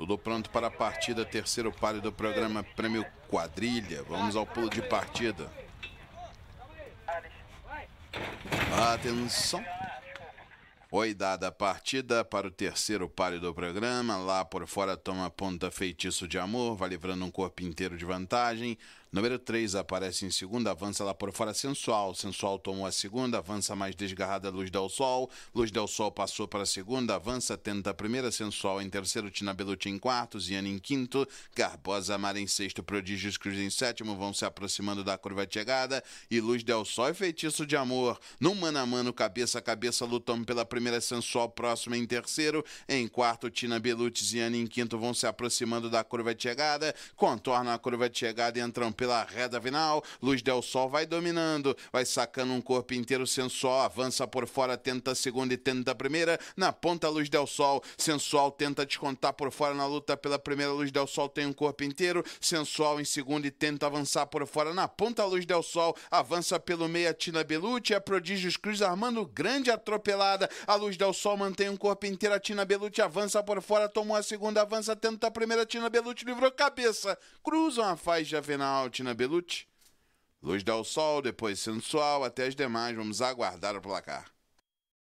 Tudo pronto para a partida, terceiro páreo do programa Prêmio Quadrilha. Vamos ao pulo de partida. Atenção. Foi dada a partida para o terceiro páreo do programa. Lá por fora toma ponta feitiço de amor, vai livrando um corpo inteiro de vantagem. Número 3 aparece em segunda, avança lá por fora Sensual. Sensual tomou a segunda, avança mais desgarrada Luz Del Sol. Luz Del Sol passou para a segunda, avança, tenta a primeira Sensual em terceiro, tina Tinabeluti em quarto, ziani em quinto, Garbosa Amar em sexto, Prodígios Cruz em sétimo, vão se aproximando da curva de chegada e Luz Del Sol e Feitiço de Amor. Num mano a mano, cabeça a cabeça, lutando pela primeira Sensual, próxima em terceiro, em quarto, Tina Beluti, ziani em quinto, vão se aproximando da curva de chegada, contorna a curva de chegada e entram pela reta final. Luz Del Sol vai dominando, vai sacando um corpo inteiro. Sensual avança por fora, tenta a segunda e tenta a primeira. Na ponta, Luz Del Sol. Sensual tenta descontar por fora na luta pela primeira. Luz Del Sol tem um corpo inteiro. Sensual em segunda e tenta avançar por fora. Na ponta, Luz Del Sol avança pelo meio. A Tina Belucci, a é Prodígios Cruz armando grande atropelada. A Luz Del Sol mantém um corpo inteiro. A Tina Belucci avança por fora, tomou a segunda, avança, tenta a primeira. A Tina Belucci livrou cabeça. Cruzam a faixa final Jornal Tina Luz dá o sol, depois sensual, até as demais. Vamos aguardar o placar.